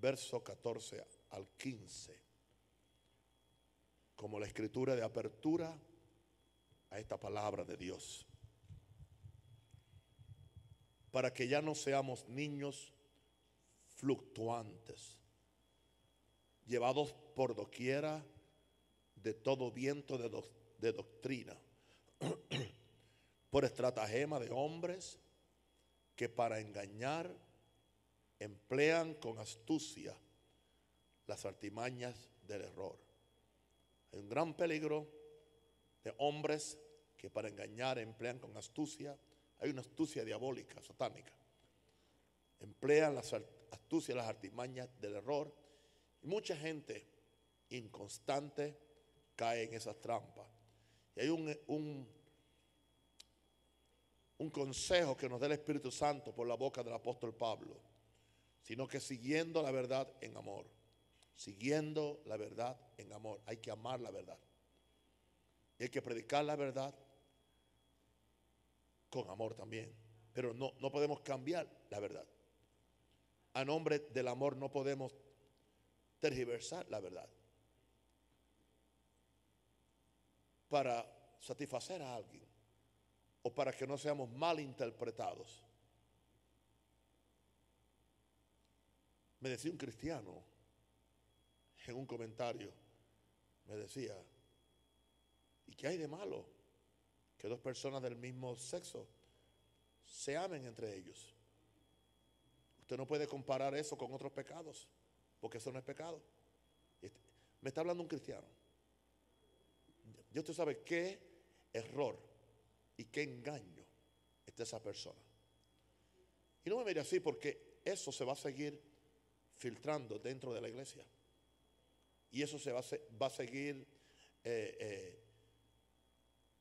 verso 14 al 15, como la escritura de apertura a esta palabra de Dios, para que ya no seamos niños fluctuantes, llevados por doquiera de todo viento de, de doctrina, por estratagema de hombres que para engañar emplean con astucia las artimañas del error. Hay un gran peligro de hombres que para engañar emplean con astucia. Hay una astucia diabólica, satánica. Emplean las astucias, las artimañas del error. Y mucha gente inconstante cae en esas trampas. Y hay un, un consejo que nos da el Espíritu Santo por la boca del apóstol Pablo sino que siguiendo la verdad en amor. Siguiendo la verdad en amor. Hay que amar la verdad. Y hay que predicar la verdad con amor también. Pero no, no podemos cambiar la verdad. A nombre del amor no podemos tergiversar la verdad. Para satisfacer a alguien o para que no seamos mal interpretados Me decía un cristiano en un comentario, me decía, ¿y qué hay de malo que dos personas del mismo sexo se amen entre ellos? Usted no puede comparar eso con otros pecados, porque eso no es pecado. Este, me está hablando un cristiano. Dios usted sabe qué error y qué engaño está esa persona. Y no me mire así porque eso se va a seguir filtrando dentro de la iglesia. Y eso se va, a, seguir eh, eh,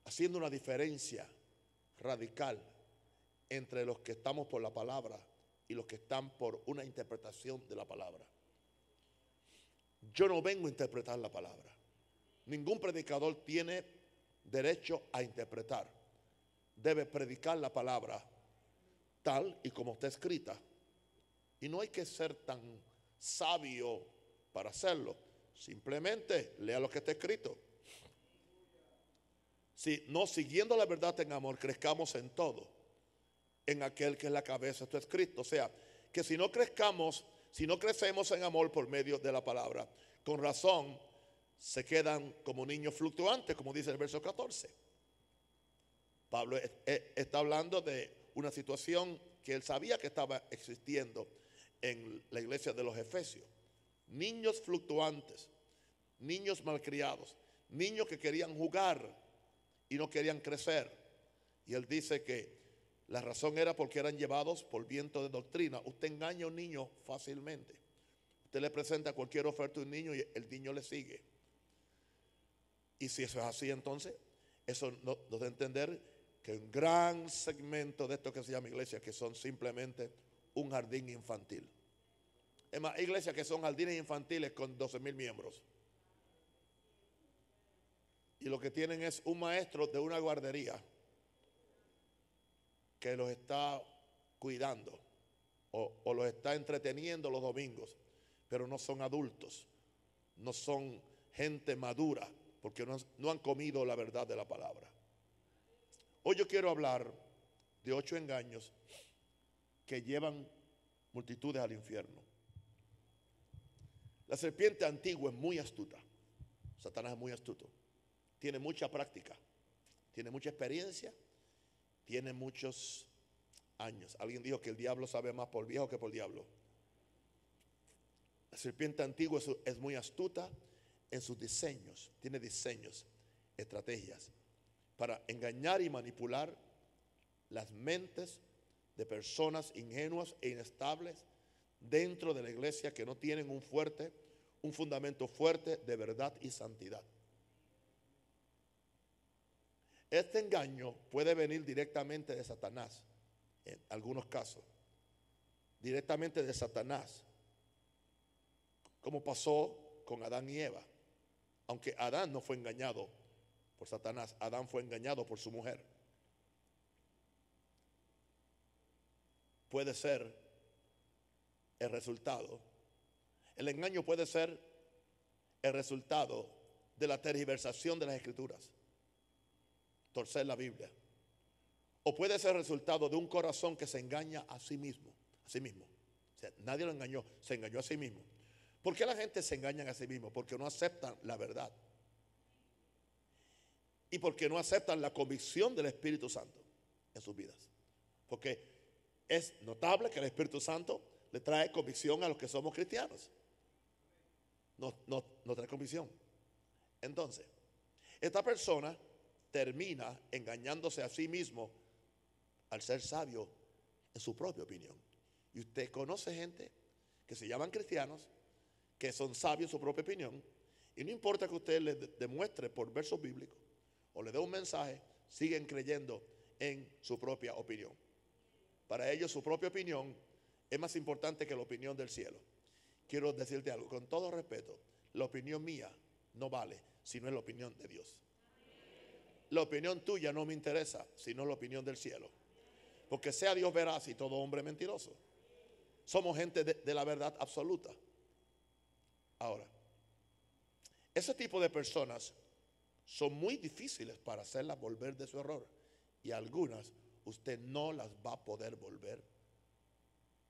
haciendo una diferencia radical entre los que estamos por la palabra y los que están por una interpretación de la palabra. Yo no vengo a interpretar la palabra. Ningún predicador tiene derecho a interpretar. Debe predicar la palabra tal y como está escrita. Y no hay que ser tan sabio para hacerlo. Simplemente lea lo que está escrito. Si no siguiendo la verdad en amor, crezcamos en todo, en aquel que es la cabeza, esto es Cristo. O sea, que si no crezcamos, si no crecemos en amor por medio de la palabra, con razón se quedan como niños fluctuantes, como dice el verso 14. Pablo está hablando de una situación que él sabía que estaba existiendo en la iglesia de los Efesios. Niños fluctuantes, niños malcriados, niños que querían jugar y no querían crecer. Y él dice que la razón era porque eran llevados por viento de doctrina. Usted engaña a un niño fácilmente. Usted le presenta cualquier oferta a un niño y el niño le sigue. Y si eso es así, entonces, eso nos da a entender que un gran segmento de esto que se llama iglesia, que son simplemente un jardín infantil. Es más, iglesia iglesias que son jardines infantiles con 12 mil miembros. Y lo que tienen es un maestro de una guardería que los está cuidando o, los está entreteniendo los domingos, pero no son adultos, no son gente madura, porque no han comido la verdad de la palabra. Hoy yo quiero hablar de ocho engaños que llevan multitudes al infierno. La serpiente antigua es muy astuta. Satanás es muy astuto. Tiene mucha práctica, tiene mucha experiencia, tiene muchos años. Alguien dijo que el diablo sabe más por viejo que por diablo. La serpiente antigua es, muy astuta en sus diseños, tiene diseños, estrategias para engañar y manipular las mentes de personas ingenuas e inestables dentro de la iglesia que no tienen un fuerte, un fundamento fuerte de verdad y santidad. Este engaño puede venir directamente de Satanás, en algunos casos, directamente de Satanás, como pasó con Adán y Eva. Aunque Adán no fue engañado por Satanás, Adán fue engañado por su mujer. puede ser el resultado. El engaño puede ser el resultado de la tergiversación de las escrituras, torcer la Biblia. O puede ser el resultado de un corazón que se engaña a sí mismo, a sí mismo. nadie lo engañó, se engañó a sí mismo. ¿Por qué la gente se engaña a sí mismo? Porque no aceptan la verdad. Y porque no aceptan la convicción del Espíritu Santo en sus vidas. Porque es notable que el Espíritu Santo le trae convicción a los que somos cristianos. No, no, no trae convicción. Entonces, esta persona termina engañándose a sí mismo al ser sabio en su propia opinión. Y usted conoce gente que se llaman cristianos, que son sabios en su propia opinión, y no importa que usted les demuestre por versos bíblicos o le dé un mensaje, siguen creyendo en su propia opinión. Para ellos su propia opinión es más importante que la opinión del cielo. Quiero decirte algo, con todo respeto, la opinión mía no vale si no es la opinión de Dios. La opinión tuya no me interesa sino la opinión del cielo. Porque sea Dios veraz y todo hombre mentiroso. Somos gente de, de la verdad absoluta. Ahora, ese tipo de personas son muy difíciles para hacerlas volver de su error. Y algunas usted no las va a poder volver,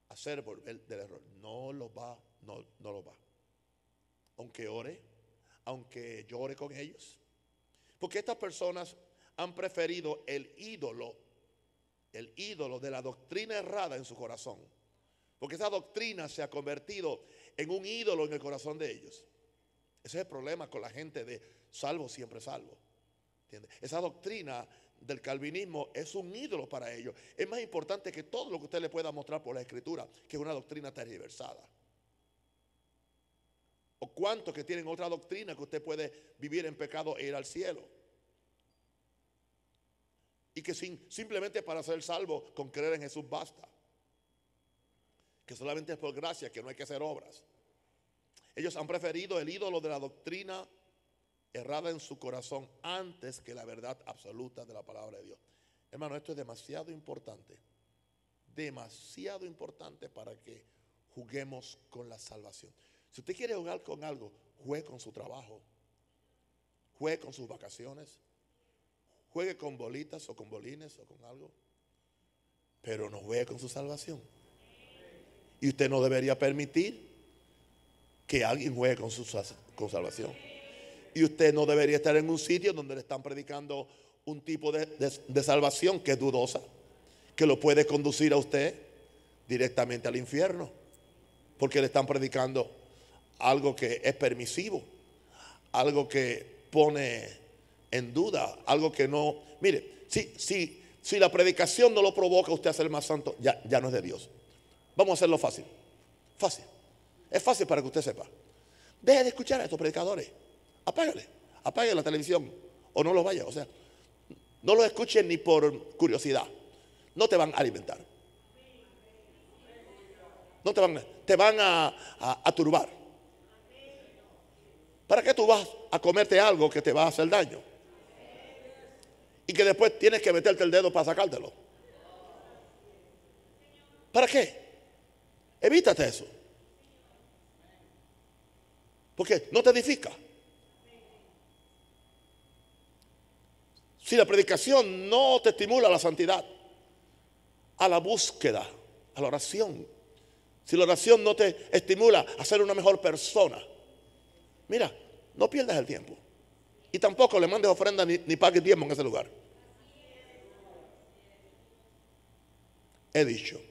hacer volver del error. No lo va, no, lo va. Aunque ore, aunque llore con ellos. Porque estas personas han preferido el ídolo, el ídolo de la doctrina errada en su corazón. Porque esa doctrina se ha convertido en un ídolo en el corazón de ellos. Ese es el problema con la gente de salvo, siempre salvo. Entiende, Esa doctrina del calvinismo es un ídolo para ellos. Es más importante que todo lo que usted le pueda mostrar por la escritura, que es una doctrina tergiversada. O cuántos que tienen otra doctrina que usted puede vivir en pecado e ir al cielo. Y que sin, simplemente para ser salvo con creer en Jesús basta. Que solamente es por gracia, que no hay que hacer obras. Ellos han preferido el ídolo de la doctrina errada en su corazón antes que la verdad absoluta de la palabra de Dios. Hermano, esto es demasiado importante, demasiado importante para que juguemos con la salvación. Si usted quiere jugar con algo, juegue con su trabajo, juegue con sus vacaciones, juegue con bolitas o con bolines o con algo, pero no juegue con su salvación. Y usted no debería permitir que alguien juegue con su con salvación. Y usted no debería estar en un sitio donde le están predicando un tipo de, salvación que es dudosa, que lo puede conducir a usted directamente al infierno, porque le están predicando algo que es permisivo, algo que pone en duda, algo que no... Mire, si, si, si la predicación no lo provoca usted a ser más santo, ya, ya no es de Dios. Vamos a hacerlo fácil. Fácil. Es fácil para que usted sepa. Deje de escuchar a estos predicadores apágale, apague la televisión o no lo vaya. O sea, no lo escuchen ni por curiosidad. No te van a alimentar. No te van, te van a, a, turbar. ¿Para qué tú vas a comerte algo que te va a hacer daño? Y que después tienes que meterte el dedo para sacártelo. ¿Para qué? Evítate eso. Porque no te edifica. Si la predicación no te estimula a la santidad, a la búsqueda, a la oración, si la oración no te estimula a ser una mejor persona, mira, no pierdas el tiempo. Y tampoco le mandes ofrenda ni, ni pagues diezmo en ese lugar. He dicho.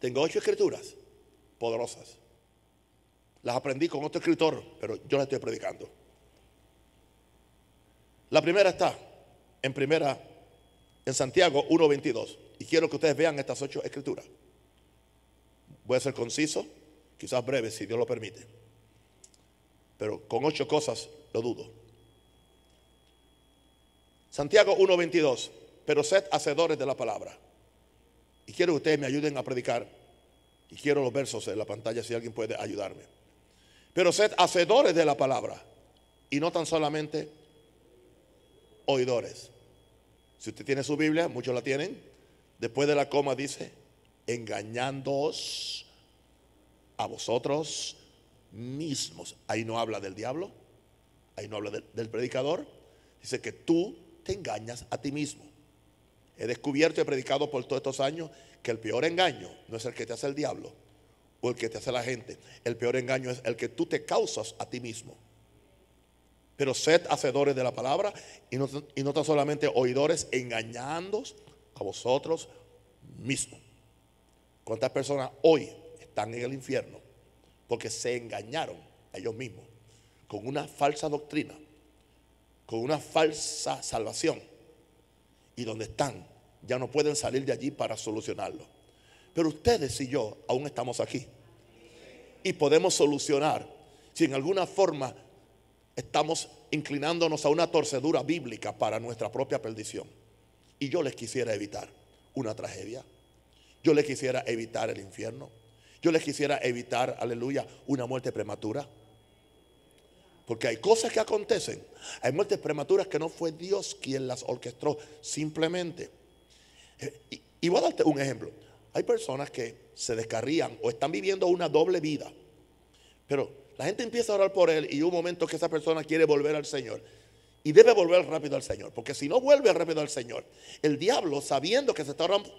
Tengo ocho escrituras poderosas. Las aprendí con otro escritor, pero yo las estoy predicando. La primera está en primera en Santiago 1.22. Y quiero que ustedes vean estas ocho escrituras. Voy a ser conciso, quizás breve, si Dios lo permite. Pero con ocho cosas lo dudo. Santiago 1.22. Pero sed hacedores de la palabra. Y quiero que ustedes me ayuden a predicar. Y quiero los versos en la pantalla si alguien puede ayudarme pero sed hacedores de la palabra y no tan solamente oidores. Si usted tiene su Biblia, muchos la tienen, después de la coma dice, engañándoos a vosotros mismos. Ahí no habla del diablo, ahí no habla del, del predicador, dice que tú te engañas a ti mismo. He descubierto y he predicado por todos estos años que el peor engaño no es el que te hace el diablo, el que te hace la gente. El peor engaño es el que tú te causas a ti mismo. Pero sed hacedores de la palabra y no, y no tan solamente oidores engañándos a vosotros mismos. ¿Cuántas personas hoy están en el infierno? Porque se engañaron a ellos mismos con una falsa doctrina, con una falsa salvación. Y donde están, ya no pueden salir de allí para solucionarlo. Pero ustedes y yo aún estamos aquí y podemos solucionar si en alguna forma estamos inclinándonos a una torcedura bíblica para nuestra propia perdición. Y yo les quisiera evitar una tragedia. Yo les quisiera evitar el infierno. Yo les quisiera evitar, aleluya, una muerte prematura. Porque hay cosas que acontecen. Hay muertes prematuras que no fue Dios quien las orquestó simplemente. Eh, y, y voy a darte un ejemplo. Hay personas que se descarrían o están viviendo una doble vida. Pero la gente empieza a orar por él y un momento que esa persona quiere volver al Señor. Y debe volver rápido al Señor, porque si no vuelve rápido al Señor, el diablo, sabiendo que se está orando,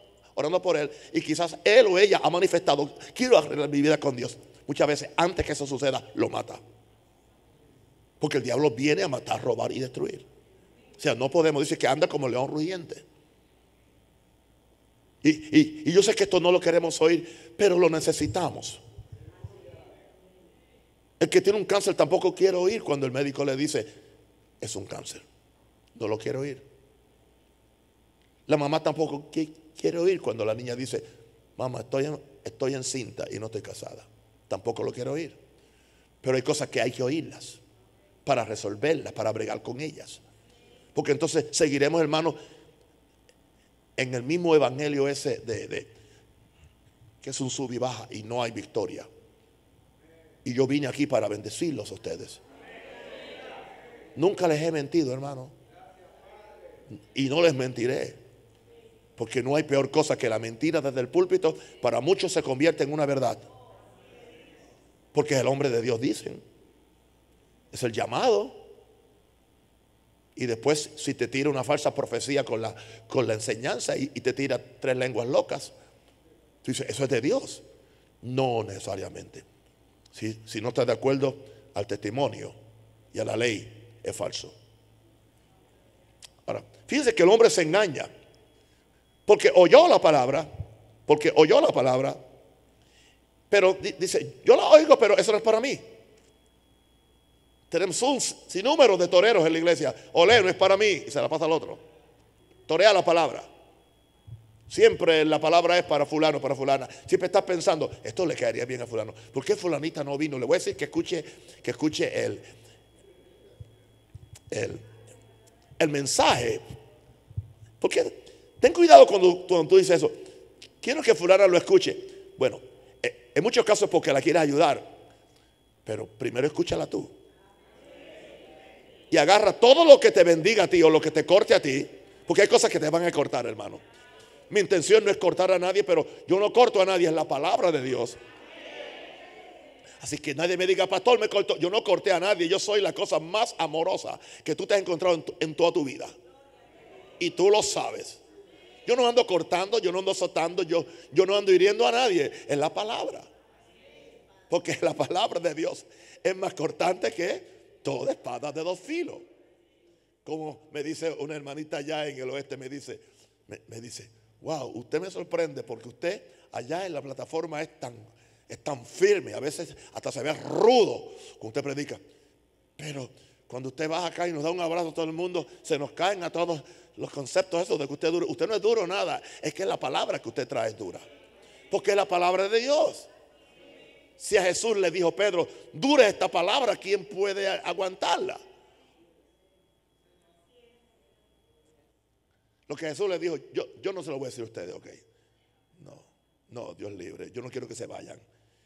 por él, y quizás él o ella ha manifestado, quiero arreglar mi vida con Dios, muchas veces antes que eso suceda, lo mata. Porque el diablo viene a matar, robar y destruir. O sea, no podemos decir que anda como león rugiente. Y, yo sé que esto no lo queremos oír, pero lo necesitamos. El que tiene un cáncer tampoco quiere oír cuando el médico le dice, es un cáncer. No lo quiere oír. La mamá tampoco quiere oír cuando la niña dice, mamá, estoy, en, cinta encinta y no estoy casada. Tampoco lo quiero oír. Pero hay cosas que hay que oírlas para resolverlas, para bregar con ellas. Porque entonces seguiremos, hermanos, en el mismo evangelio ese de, que es un sub y baja y no hay victoria. Y yo vine aquí para bendecirlos a ustedes. Nunca les he mentido, hermano. Y no les mentiré. Porque no hay peor cosa que la mentira desde el púlpito. Para muchos se convierte en una verdad. Porque es el hombre de Dios, dicen. Es el llamado. Y después, si te tira una falsa profecía con la, con la enseñanza y, te tira tres lenguas locas, tú dices, eso es de Dios. No necesariamente. Si, si no estás de acuerdo al testimonio y a la ley, es falso. Ahora, fíjense que el hombre se engaña. Porque oyó la palabra, porque oyó la palabra, pero dice, yo la oigo, pero eso no es para mí. Tenemos un sinnúmero de toreros en la iglesia. Olé, no es para mí. Y se la pasa al otro. Torea la palabra. Siempre la palabra es para fulano, para fulana. Siempre estás pensando, esto le quedaría bien a fulano. ¿Por qué fulanita no vino? Le voy a decir que escuche, que escuche él. El, el, mensaje. Porque ten cuidado cuando, cuando, tú dices eso. Quiero que fulana lo escuche. Bueno, eh, en muchos casos porque la quieres ayudar. Pero primero escúchala tú y agarra todo lo que te bendiga a ti o lo que te corte a ti, porque hay cosas que te van a cortar, hermano. Mi intención no es cortar a nadie, pero yo no corto a nadie, es la palabra de Dios. Así que nadie me diga, pastor, me cortó. Yo no corté a nadie, yo soy la cosa más amorosa que tú te has encontrado en, toda tu vida. Y tú lo sabes. Yo no ando cortando, yo no ando azotando, yo, yo no ando hiriendo a nadie. Es la palabra. Porque la palabra de Dios es más cortante que de espadas de dos filos. Como me dice una hermanita allá en el oeste, me dice, me, dice, wow, usted me sorprende porque usted allá en la plataforma es tan, firme, a veces hasta se ve rudo cuando usted predica. Pero cuando usted baja acá y nos da un abrazo a todo el mundo, se nos caen a todos los conceptos esos de que usted duro. Usted no es duro nada, es que la palabra que usted trae es dura. Porque es la palabra de Dios si a Jesús le dijo Pedro, dura esta palabra, ¿quién puede aguantarla? Lo que Jesús le dijo, yo, yo no se lo voy a decir a ustedes, ok. No, no, Dios libre, yo no quiero que se vayan.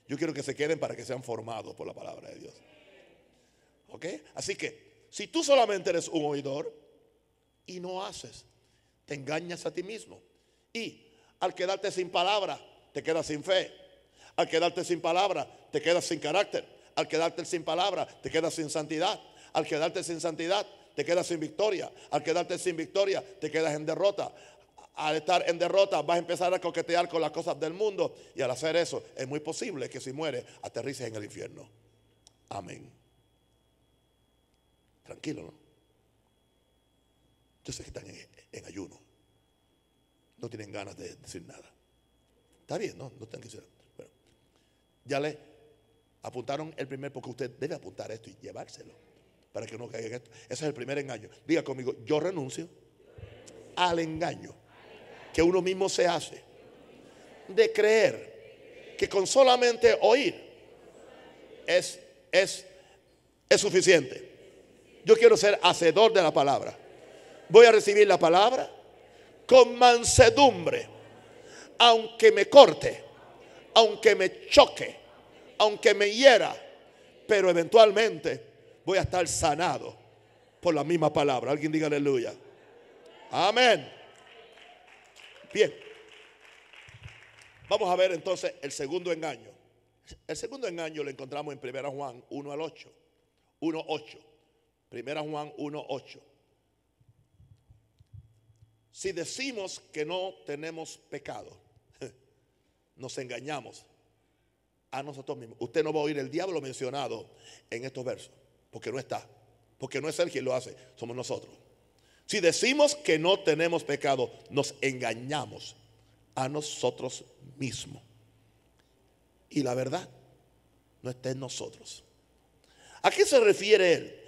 Yo quiero que se queden para que sean formados por la palabra de Dios. ¿Ok? Así que, si tú solamente eres un oidor y no haces, te engañas a ti mismo. Y al quedarte sin palabra, te quedas sin fe al quedarte sin palabra, te quedas sin carácter. Al quedarte sin palabra, te quedas sin santidad. Al quedarte sin santidad, te quedas sin victoria. Al quedarte sin victoria, te quedas en derrota. Al estar en derrota, vas a empezar a coquetear con las cosas del mundo. Y al hacer eso, es muy posible que si mueres, aterrices en el infierno. Amén. Tranquilo, ¿no? Yo sé que están en, ayuno. No tienen ganas de decir nada. Está bien, ¿no? No tienen que decir nada. Ya le apuntaron el primer, porque usted debe apuntar esto y llevárselo para que no caiga en esto. Ese es el primer engaño. Diga conmigo, yo renuncio al engaño que uno mismo se hace de creer que con solamente oír es, es, es suficiente. Yo quiero ser hacedor de la palabra. Voy a recibir la palabra con mansedumbre, aunque me corte aunque me choque, aunque me hiera, pero eventualmente voy a estar sanado por la misma palabra. Alguien diga aleluya. Amén. Bien. Vamos a ver entonces el segundo engaño. El segundo engaño lo encontramos en 1 Juan 1 al 8. 1, 8. 1 Juan 1, 8. Si decimos que no tenemos pecado, nos engañamos a nosotros mismos. Usted no va a oír el diablo mencionado en estos versos, porque no está, porque no es él quien lo hace, somos nosotros. Si decimos que no tenemos pecado, nos engañamos a nosotros mismos. Y la verdad no está en nosotros. ¿A qué se refiere él?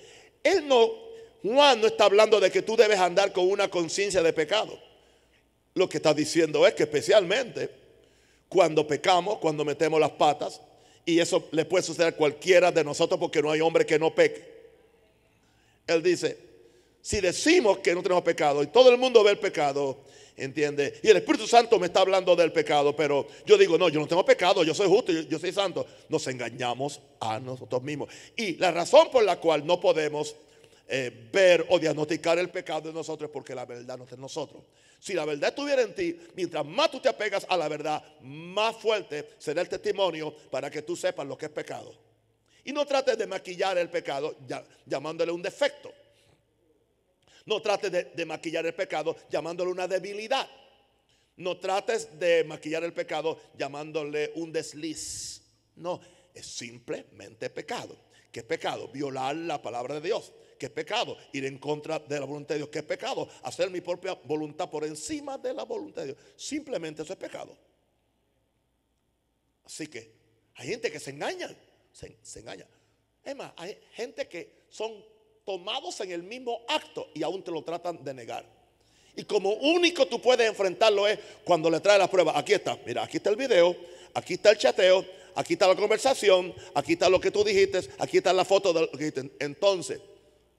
Él no, Juan no está hablando de que tú debes andar con una conciencia de pecado. Lo que está diciendo es que especialmente cuando pecamos, cuando metemos las patas, y eso le puede suceder a cualquiera de nosotros porque no hay hombre que no peque. Él dice, si decimos que no tenemos pecado y todo el mundo ve el pecado, ¿entiende? Y el Espíritu Santo me está hablando del pecado, pero yo digo, no, yo no tengo pecado, yo soy justo, yo, soy santo. Nos engañamos a nosotros mismos. Y la razón por la cual no podemos eh, ver o diagnosticar el pecado de nosotros porque la verdad no es en nosotros. Si la verdad estuviera en ti, mientras más tú te apegas a la verdad, más fuerte será el testimonio para que tú sepas lo que es pecado. Y no trates de maquillar el pecado llamándole un defecto. No trates de, de maquillar el pecado llamándole una debilidad. No trates de maquillar el pecado llamándole un desliz. No, es simplemente pecado. ¿Qué es pecado? Violar la palabra de Dios que es pecado. Ir en contra de la voluntad de Dios, que es pecado. Hacer mi propia voluntad por encima de la voluntad de Dios. Simplemente eso es pecado. Así que hay gente que se engaña. Se, engaña. Es más, hay gente que son tomados en el mismo acto y aún te lo tratan de negar. Y como único tú puedes enfrentarlo es cuando le traes la prueba. Aquí está, mira, aquí está el video, aquí está el chateo, aquí está la conversación, aquí está lo que tú dijiste, aquí está la foto de lo que dijiste. Entonces,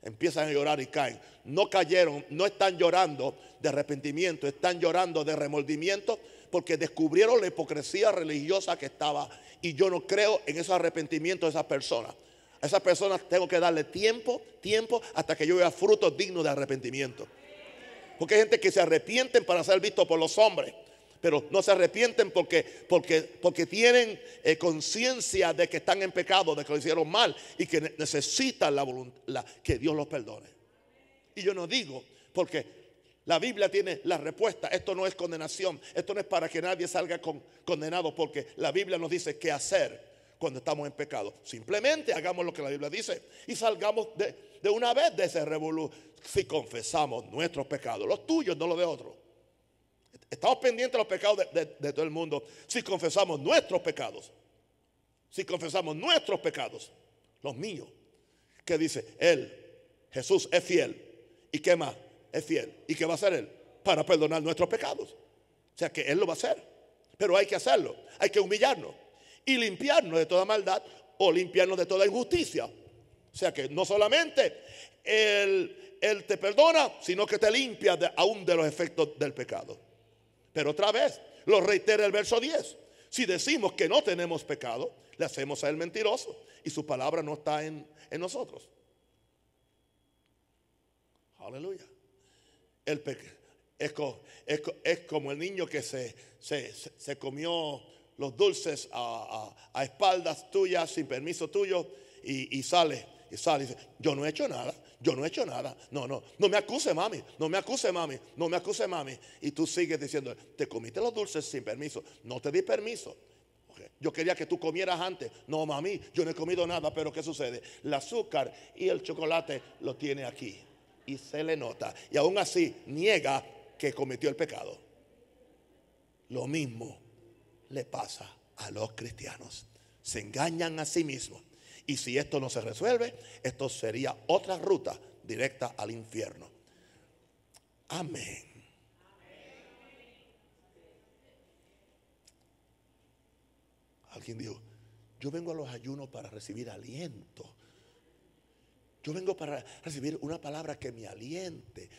empiezan a llorar y caen. No cayeron, no están llorando de arrepentimiento, están llorando de remordimiento porque descubrieron la hipocresía religiosa que estaba. Y yo no creo en esos arrepentimientos de esas personas. A esas personas tengo que darle tiempo, tiempo, hasta que yo vea frutos dignos de arrepentimiento. Porque hay gente que se arrepienten para ser visto por los hombres pero no se arrepienten porque, porque, tienen eh, conciencia de que están en pecado, de que lo hicieron mal y que necesitan la voluntad, que Dios los perdone. Y yo no digo, porque la Biblia tiene la respuesta. Esto no es condenación. Esto no es para que nadie salga condenado porque la Biblia nos dice qué hacer cuando estamos en pecado. Simplemente hagamos lo que la Biblia dice y salgamos de, una vez de ese revolución. si confesamos nuestros pecados, los tuyos, no los de otros. Estamos pendientes de los pecados de, todo el mundo si confesamos nuestros pecados. Si confesamos nuestros pecados, los míos. Que dice, Él, Jesús es fiel. ¿Y qué más? Es fiel. ¿Y qué va a hacer Él? Para perdonar nuestros pecados. O sea que Él lo va a hacer. Pero hay que hacerlo. Hay que humillarnos. Y limpiarnos de toda maldad o limpiarnos de toda injusticia. O sea que no solamente Él, te perdona, sino que te limpia aún de los efectos del pecado. Pero otra vez, lo reitera el verso 10. Si decimos que no tenemos pecado, le hacemos a él mentiroso y su palabra no está en, nosotros. Aleluya. El Es, como el niño que se, se, comió los dulces a, espaldas tuyas, sin permiso tuyo, y, y sale, y sale. Y dice, yo no he hecho nada. Yo no he hecho nada. No, no, no me acuse, mami. No me acuse, mami. No me acuse, mami. Y tú sigues diciendo, te comiste los dulces sin permiso. No te di permiso. Yo quería que tú comieras antes. No, mami, yo no he comido nada, pero ¿qué sucede? El azúcar y el chocolate lo tiene aquí. Y se le nota. Y aún así niega que cometió el pecado. Lo mismo le pasa a los cristianos. Se engañan a sí mismos. Y si esto no se resuelve, esto sería otra ruta directa al infierno. Amén. Alguien dijo, yo vengo a los ayunos para recibir aliento. Yo vengo para recibir una palabra que me aliente,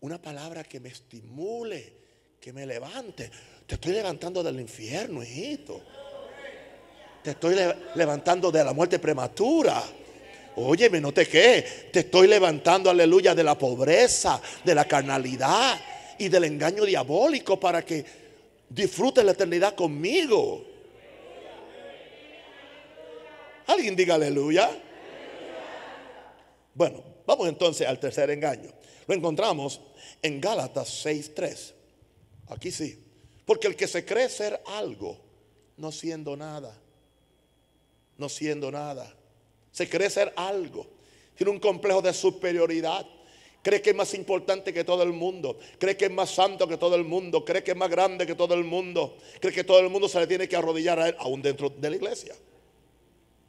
una palabra que me estimule, que me levante. Te estoy levantando del infierno, hijito. Te estoy levantando de la muerte prematura. Óyeme, no te que Te estoy levantando, aleluya, de la pobreza, de la carnalidad y del engaño diabólico para que disfrutes la eternidad conmigo. Alguien diga aleluya. Bueno, vamos entonces al tercer engaño. Lo encontramos en Gálatas 6:3. Aquí sí. Porque el que se cree ser algo, no siendo nada no siendo nada. Se cree ser algo. Tiene un complejo de superioridad. Cree que es más importante que todo el mundo. Cree que es más santo que todo el mundo. Cree que es más grande que todo el mundo. Cree que todo el mundo se le tiene que arrodillar a él, aún dentro de la iglesia.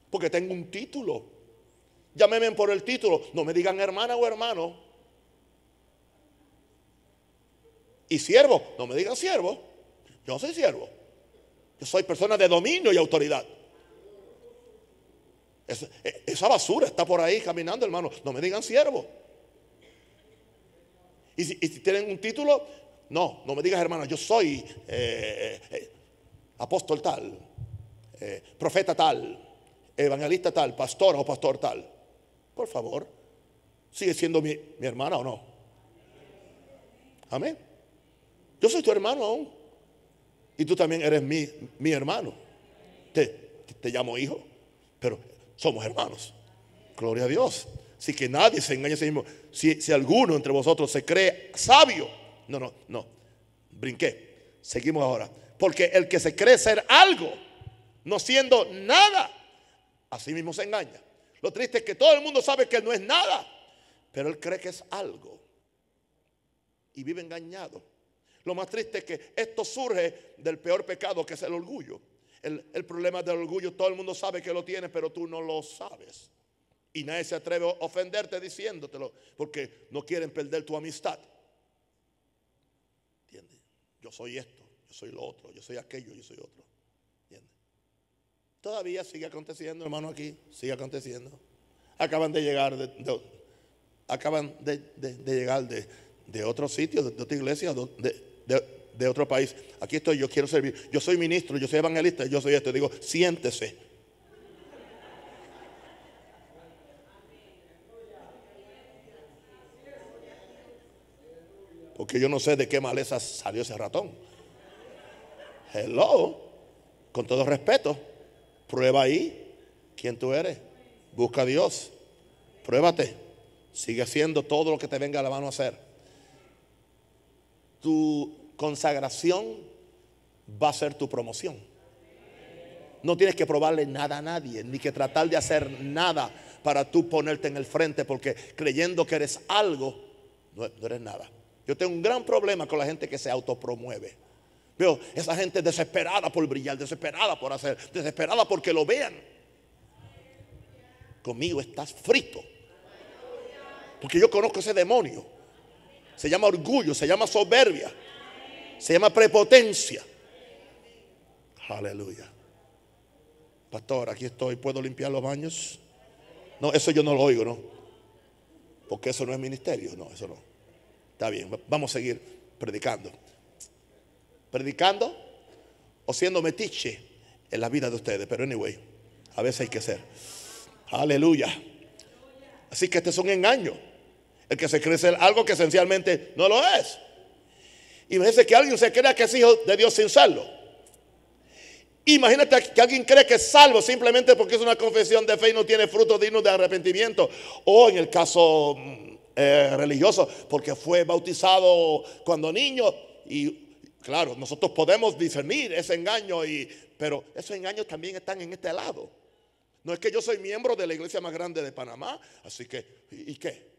Porque tengo un título. Llámeme por el título. No me digan hermana o hermano. Y siervo. No me digan siervo. Yo soy siervo. Yo soy persona de dominio y autoridad. E, esa, basura está por ahí caminando, hermano. No me digan siervo. Y si, tienen un título, no, no me digas, hermano, yo soy eh, eh, eh, apóstol tal, profeta tal, evangelista tal, pastor o pastor tal. Por favor, sigue siendo mi, hermana o no. Amén. Yo soy tu hermano aún. Y tú también eres mi, hermano. Te, te, te llamo hijo. Pero somos hermanos. Gloria a Dios. Así que nadie se engañe a sí mismo. Si, si alguno entre vosotros se cree sabio, no, no, no. Brinqué. Seguimos ahora. Porque el que se cree ser algo, no siendo nada, a sí mismo se engaña. Lo triste es que todo el mundo sabe que no es nada, pero él cree que es algo y vive engañado. Lo más triste es que esto surge del peor pecado que es el orgullo. El, problema del orgullo, todo el mundo sabe que lo tiene pero tú no lo sabes. Y nadie se atreve a ofenderte diciéndotelo, porque no quieren perder tu amistad. ¿Entiendes? Yo soy esto, yo soy lo otro, yo soy aquello, yo soy otro. ¿Entiendes? Todavía sigue aconteciendo, hermano, aquí, sigue aconteciendo. Acaban de llegar de, acaban de, de llegar de, otro sitio, de, otra iglesia, de de otro país. Aquí estoy, yo quiero servir. Yo soy ministro, yo soy evangelista, yo soy esto. Digo, siéntese. Porque yo no sé de qué maleza salió ese ratón. Hello, con todo respeto, prueba ahí quién tú eres. Busca a Dios, pruébate. Sigue haciendo todo lo que te venga a la mano a hacer. Tu consagración va a ser tu promoción. No tienes que probarle nada a nadie, ni que tratar de hacer nada para tú ponerte en el frente, porque creyendo que eres algo, no, eres nada. Yo tengo un gran problema con la gente que se autopromueve. Veo esa gente desesperada por brillar, desesperada por hacer, desesperada porque lo vean. Conmigo estás frito. Porque yo conozco ese demonio. Se llama orgullo, se llama soberbia. Se llama prepotencia. Aleluya. Pastor, aquí estoy, ¿puedo limpiar los baños? No, eso yo no lo oigo, ¿no? Porque eso no es ministerio, no, eso no. Está bien, vamos a seguir predicando. Predicando o siendo metiche en la vida de ustedes, pero anyway, a veces hay que ser. Aleluya. Así que este es un engaño. El que se cree ser algo que esencialmente no lo es. Imagínese que alguien se crea que es hijo de Dios sin salvo. Imagínate que alguien cree que es salvo simplemente porque es una confesión de fe y no tiene fruto digno de arrepentimiento. O en el caso mm, eh, religioso, porque fue bautizado cuando niño. Y claro, nosotros podemos discernir ese engaño, y, pero esos engaños también están en este lado. No es que yo soy miembro de la iglesia más grande de Panamá, así que, y qué?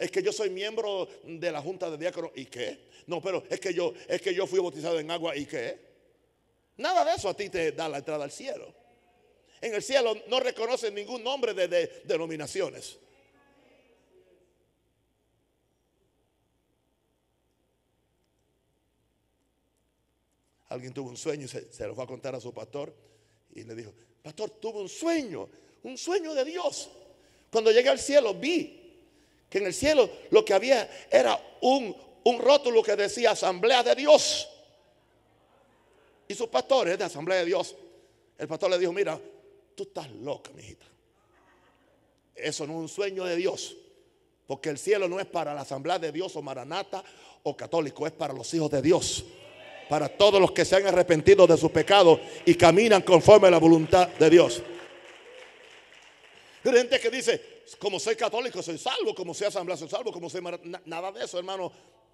Es que yo soy miembro de la junta de diáconos. ¿Y qué? No, pero es que yo, es que yo fui bautizado en agua. ¿Y qué? Nada de eso a ti te da la entrada al cielo. En el cielo no reconocen ningún nombre de, denominaciones. Alguien tuvo un sueño y se, se lo fue a contar a su pastor y le dijo, pastor, tuve un sueño, un sueño de Dios. Cuando llegué al cielo vi que en el cielo lo que había era un, un rótulo que decía Asamblea de Dios. Y sus pastores de Asamblea de Dios. El pastor le dijo, mira, tú estás loca, mijita. Eso no es un sueño de Dios. Porque el cielo no es para la Asamblea de Dios o Maranata o católico, es para los hijos de Dios. Para todos los que se han arrepentido de sus pecados y caminan conforme a la voluntad de Dios. Hay Gente que dice, como soy católico soy salvo, como soy asamblea soy salvo, como soy nada de eso, hermano.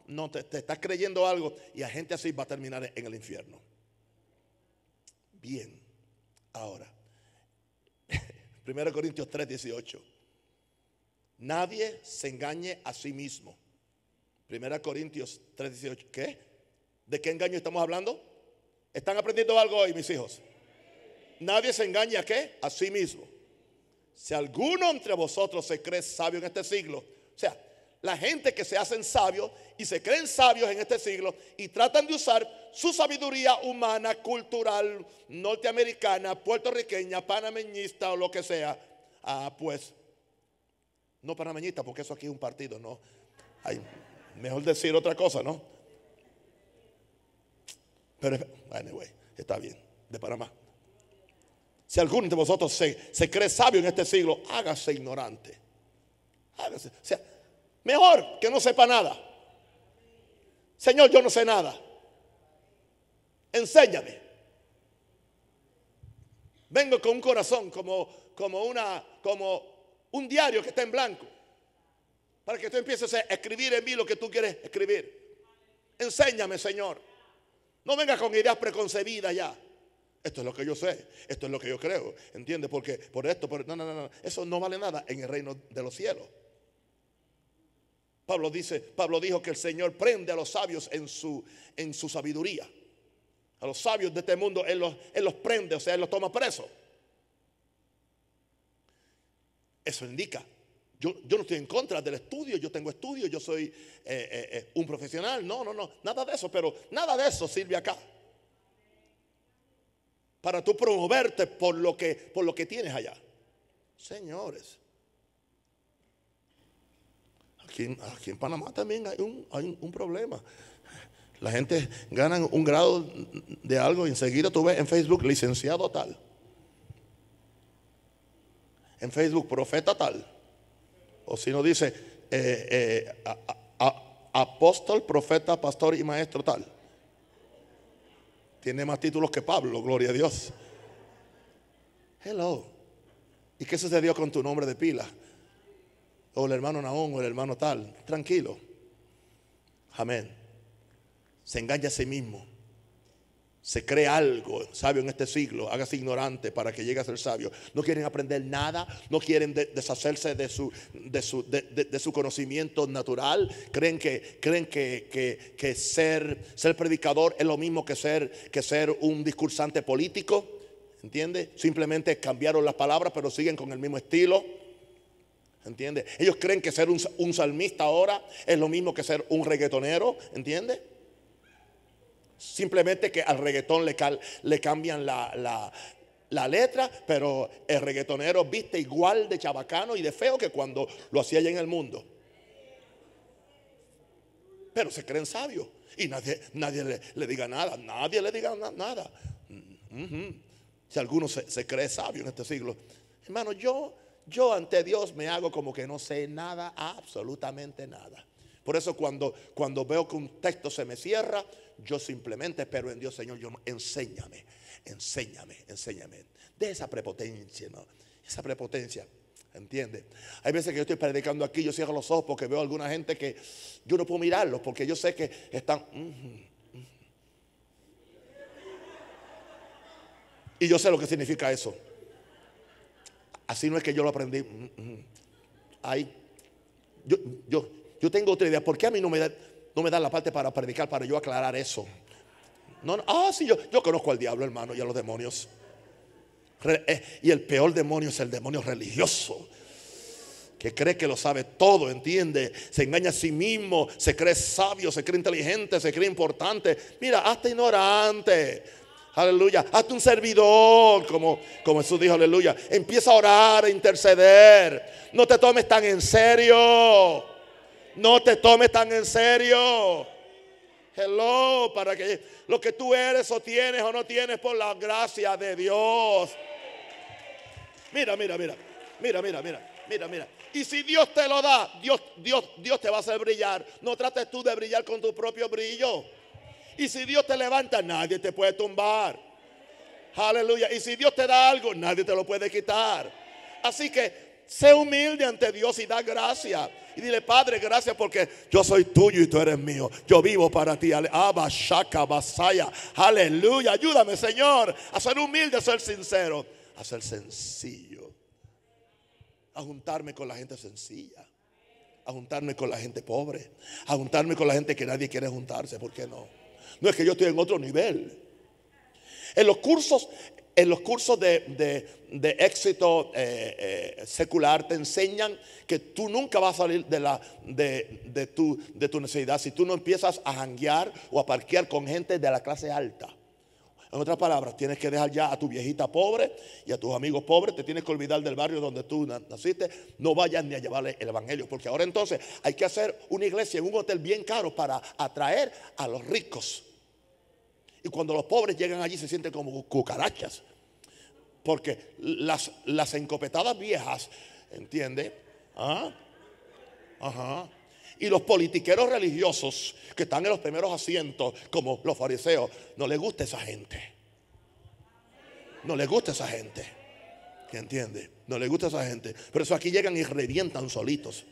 No, te, estás creyendo algo y la gente así va a terminar en el infierno. Bien, ahora, Primero Corintios 3, 18. Nadie se engañe a sí mismo. Primera Corintios 3.18 18. ¿Qué? ¿De qué engaño estamos hablando? ¿Están aprendiendo algo hoy, mis hijos? Nadie se engaña a qué? A sí mismo. Si alguno entre vosotros se cree sabio en este siglo, o sea, la gente que se hacen sabios y se creen sabios en este siglo y tratan de usar su sabiduría humana, cultural, norteamericana, puertorriqueña, panameñista o lo que sea. Ah, pues, no panameñista, porque eso aquí es un partido, ¿no? mejor decir otra cosa, ¿no? Pero, anyway, está bien, de Panamá. Si alguno de vosotros se, cree sabio en este siglo, hágase ignorante. Hágase. mejor que no sepa nada. Señor, yo no sé nada. Enséñame. Vengo con un corazón como, como, una, como un diario que está en blanco. Para que tú empieces a escribir en mí lo que tú quieres escribir. Enséñame, Señor. No venga con ideas preconcebidas ya. Esto es lo que yo sé, esto es lo que yo creo, ¿entiendes? Porque por esto, por, no, no, no, eso no vale nada en el reino de los cielos. Pablo dice, Pablo dijo que el Señor prende a los sabios en su, en su sabiduría. A los sabios de este mundo él los, los prende, o sea, él los toma presos. Eso indica. Yo, yo, no estoy en contra del estudio, yo tengo estudio, yo soy eh, eh, eh, un profesional. No, no, no, nada de eso, pero nada de eso sirve acá para tú promoverte por lo que, por lo que tienes allá. Señores. Aquí, en Panamá también hay un, problema. La gente gana un grado de algo y enseguida tú ves en Facebook licenciado tal. En Facebook profeta tal. O si no dice eh, eh, apóstol, profeta, pastor y maestro tal. Tiene más títulos que Pablo, gloria a Dios. Hello. ¿Y qué sucedió con tu nombre de pila? O el hermano Naón o el hermano tal. Tranquilo. Amén. Se engaña a sí mismo se cree algo sabio en este siglo, hágase ignorante para que llegue a ser sabio. No quieren aprender nada, no quieren deshacerse de su, de, su, conocimiento natural. Creen que, creen que, ser, ser predicador es lo mismo que ser, que ser un discursante político. ¿Entiende? Simplemente cambiaron las palabras, pero siguen con el mismo estilo. ¿Entiende? Ellos creen que ser un, un salmista ahora es lo mismo que ser un reggaetonero. ¿Entiende? Simplemente que al reggaetón le, le cambian la, letra, pero el reggaetonero viste igual de chabacano y de feo que cuando lo hacía allá en el mundo. Pero se creen sabios y nadie, nadie le, diga nada, nadie le diga nada. Mm, mm, mm. Si alguno se, cree sabio en este siglo, hermano, yo, yo ante Dios me hago como que no sé nada, absolutamente nada. Por eso cuando, cuando veo que un texto se me cierra, yo simplemente espero en Dios, Señor, yo, enséñame, enséñame, enséñame. De esa prepotencia, ¿no? Esa prepotencia. ¿Entiendes? Hay veces que yo estoy predicando aquí, yo cierro los ojos porque veo a alguna gente que yo no puedo mirarlos porque yo sé que están. Y yo sé lo que significa eso. Así no es que yo lo aprendí. Ahí. Yo, yo, yo tengo otra idea. ¿Por qué a mí no me, da, dan la parte para predicar, para yo aclarar eso? No, Ah, sí, yo, conozco al diablo, hermano, y a los demonios. Eh, y el peor demonio es el demonio religioso que cree que lo sabe todo, entiende, se engaña a sí mismo, se cree sabio, se cree inteligente, se cree importante. Mira, hasta ignorante. Aleluya. Hazte un servidor, como, como Jesús dijo, aleluya. Empieza a orar, a e interceder. No te tomes tan en serio. No te tomes tan en serio. Hello, para que lo que tú eres o tienes o no tienes por la gracia de Dios. Mira, mira, mira. Mira, mira, mira. Mira, mira. Y si Dios te lo da, Dios, Dios, Dios te va a hacer brillar. No trates tú de brillar con tu propio brillo. Y si Dios te levanta, nadie te puede tumbar. Aleluya. Y si Dios te da algo, nadie te lo puede quitar. Así que Sé humilde ante Dios y da gracia Y dile, Padre, gracias porque yo soy tuyo y tú eres mío. Yo vivo para ti. Shaka, Basaya. Aleluya. Ayúdame, Señor, a ser humilde, a ser sincero, a ser sencillo. A juntarme con la gente sencilla. A juntarme con la gente pobre. A juntarme con la gente que nadie quiere juntarse. ¿Por qué no? No es que yo estoy en otro nivel. En los cursos, en los cursos de, éxito eh, eh, secular te enseñan que tú nunca vas a salir de, tu, necesidad si tú no empiezas a janguear o a parquear con gente de la clase alta. En otras palabras, tienes que dejar ya a tu viejita pobre y a tus amigos pobres, te tienes que olvidar del barrio donde tú naciste, no vayas ni a llevarle el evangelio, porque ahora entonces hay que hacer una iglesia en un hotel bien caro para atraer a los ricos y cuando los pobres llegan allí se sienten como cucarachas. Porque las, las encopetadas viejas, ¿entiende? ¿Ah? Ajá. Y los politiqueros religiosos que están en los primeros asientos, como los fariseos, no les gusta esa gente. No les gusta esa gente. ¿Qué entiende? No les gusta esa gente. Pero eso aquí llegan y revientan solitos.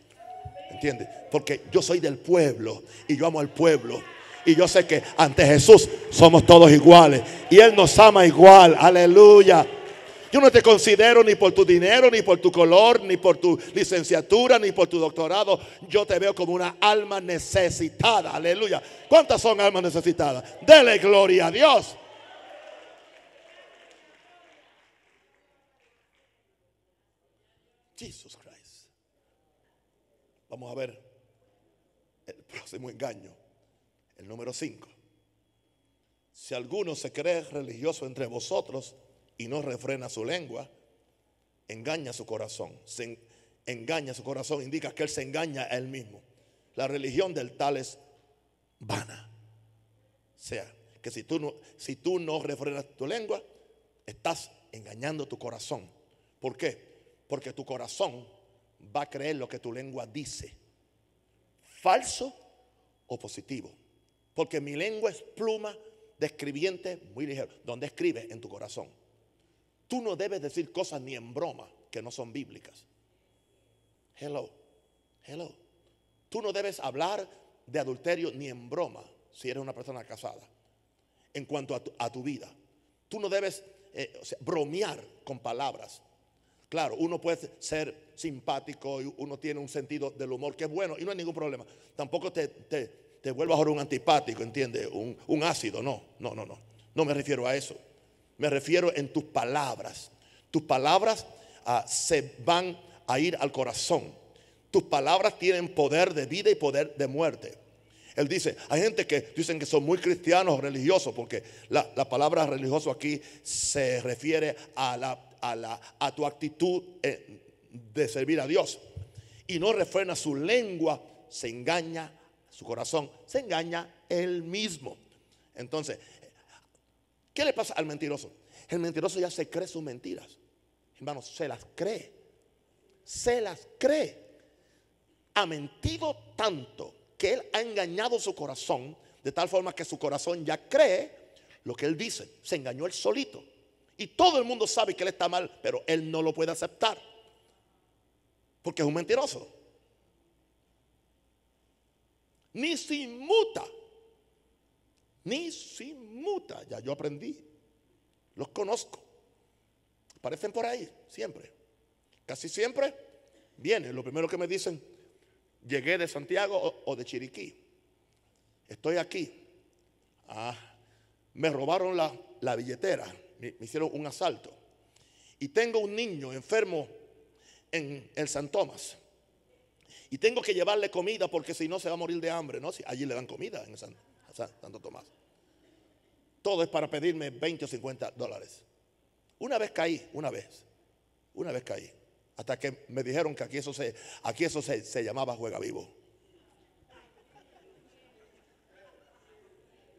¿Entiende? Porque yo soy del pueblo y yo amo al pueblo. Y yo sé que ante Jesús somos todos iguales. Y Él nos ama igual. Aleluya. Yo no te considero ni por tu dinero, ni por tu color, ni por tu licenciatura, ni por tu doctorado. Yo te veo como una alma necesitada. Aleluya. ¿Cuántas son almas necesitadas? Dele gloria a Dios. Jesús Christ. Vamos a ver el próximo engaño. El número 5. Si alguno se cree religioso entre vosotros y no refrena su lengua, engaña su corazón. engaña su corazón, indica que él se engaña a él mismo. La religión del tal es vana. O sea, que si tú no, si tú no refrenas tu lengua, estás engañando tu corazón. ¿Por qué? Porque tu corazón va a creer lo que tu lengua dice. Falso o positivo porque mi lengua es pluma de escribiente muy ligero, donde escribes en tu corazón. Tú no debes decir cosas ni en broma que no son bíblicas. Hello, hello. Tú no debes hablar de adulterio ni en broma si eres una persona casada. En cuanto a tu, vida, tú no debes eh, bromear con palabras. Claro, uno puede ser simpático y uno tiene un sentido del humor que es bueno y no hay ningún problema. Tampoco te te vuelvas ahora un antipático, ¿entiendes? Un, ácido, no, no, no, no. No me refiero a eso. Me refiero en tus palabras. Tus palabras ah, se van a ir al corazón. Tus palabras tienen poder de vida y poder de muerte. Él dice, hay gente que dicen que son muy cristianos religiosos, porque la, palabra religioso aquí se refiere a, la, a, la, a tu actitud eh, de servir a Dios. Y no refrena su lengua, se engaña su corazón, se engaña él mismo. Entonces, ¿qué le pasa al mentiroso? El mentiroso ya se cree sus mentiras. Hermanos, se las cree. Se las cree. Ha mentido tanto que él ha engañado su corazón de tal forma que su corazón ya cree lo que él dice. Se engañó él solito. Y todo el mundo sabe que él está mal, pero él no lo puede aceptar. Porque es un mentiroso ni sin muta. Ni sin muta. Ya yo aprendí. Los conozco. Aparecen por ahí, siempre. Casi siempre vienen. Lo primero que me dicen, llegué de Santiago o, de Chiriquí. Estoy aquí. Ah, me robaron la, billetera. Me, me, hicieron un asalto. Y tengo un niño enfermo en el San Tomás. Y tengo que llevarle comida porque si no se va a morir de hambre. ¿no? Si allí le dan comida en San, Santo Tomás. Todo es para pedirme 20 o 50 dólares. Una vez caí, una vez. Una vez caí. Hasta que me dijeron que aquí eso se, aquí eso se, se llamaba juega vivo.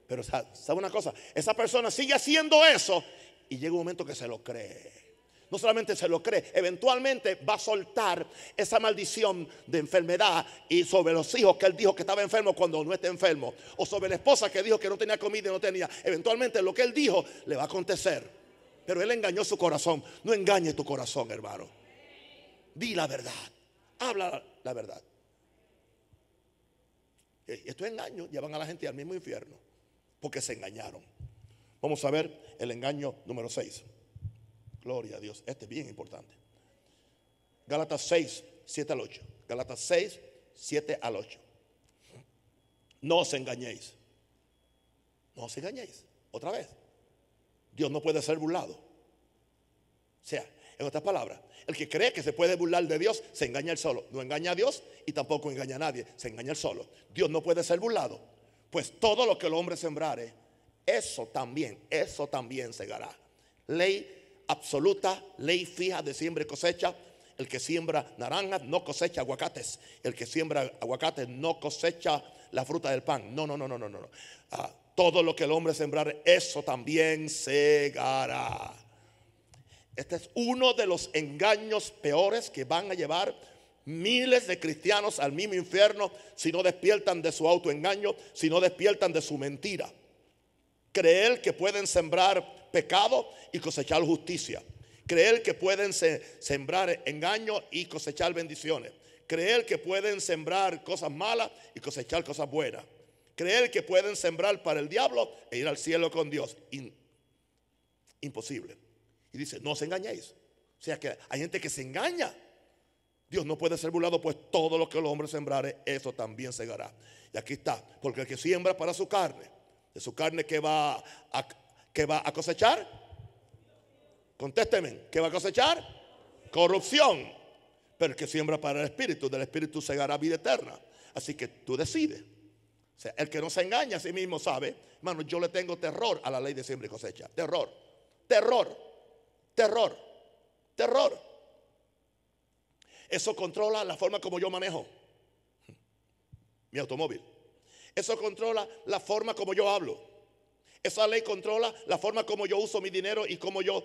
Pero ¿sabe una cosa? Esa persona sigue haciendo eso y llega un momento que se lo cree. No solamente se lo cree, eventualmente va a soltar esa maldición de enfermedad y sobre los hijos que él dijo que estaba enfermo cuando no está enfermo. O sobre la esposa que dijo que no tenía comida y no tenía. Eventualmente lo que él dijo le va a acontecer. Pero él engañó su corazón. No engañe tu corazón, hermano. Di la verdad. Habla la verdad. Estos engaños llevan a la gente al mismo infierno porque se engañaron. Vamos a ver el engaño número 6. Gloria a Dios. Este es bien importante. Galatas 6, 7 al 8. Galatas 6, 7 al 8. No os engañéis. No os engañéis. Otra vez. Dios no puede ser burlado. O sea, en otras palabras, el que cree que se puede burlar de Dios se engaña él solo. No engaña a Dios y tampoco engaña a nadie. Se engaña él solo. Dios no puede ser burlado. Pues todo lo que el hombre sembrare, eso también, eso también segará. Ley absoluta, ley fija de siembra y cosecha. El que siembra naranjas no cosecha aguacates. El que siembra aguacates no cosecha la fruta del pan. No, no, no, no, no, no. Ah, todo lo que el hombre sembrar, eso también segará. Este es uno de los engaños peores que van a llevar miles de cristianos al mismo infierno si no despiertan de su autoengaño, si no despiertan de su mentira. Creer que pueden sembrar pecado y cosechar justicia. Creer que pueden sembrar engaño y cosechar bendiciones. Creer que pueden sembrar cosas malas y cosechar cosas buenas. Creer que pueden sembrar para el diablo e ir al cielo con Dios. imposible. Y dice, no os engañéis. O sea que hay gente que se engaña. Dios no puede ser burlado, pues todo lo que el hombre sembrare, eso también segará. Y aquí está, porque el que siembra para su carne, de su carne que va a, que va a cosechar? Contésteme, ¿qué va a cosechar? Corrupción. Pero el que siembra para el espíritu, del espíritu se hará vida eterna. Así que tú decides. el que no se engaña a sí mismo sabe, hermano, yo le tengo terror a la ley de siembra y cosecha. Terror, terror, terror, terror. Eso controla la forma como yo manejo mi automóvil. Eso controla la forma como yo hablo. Esa ley controla la forma como yo uso mi dinero y como yo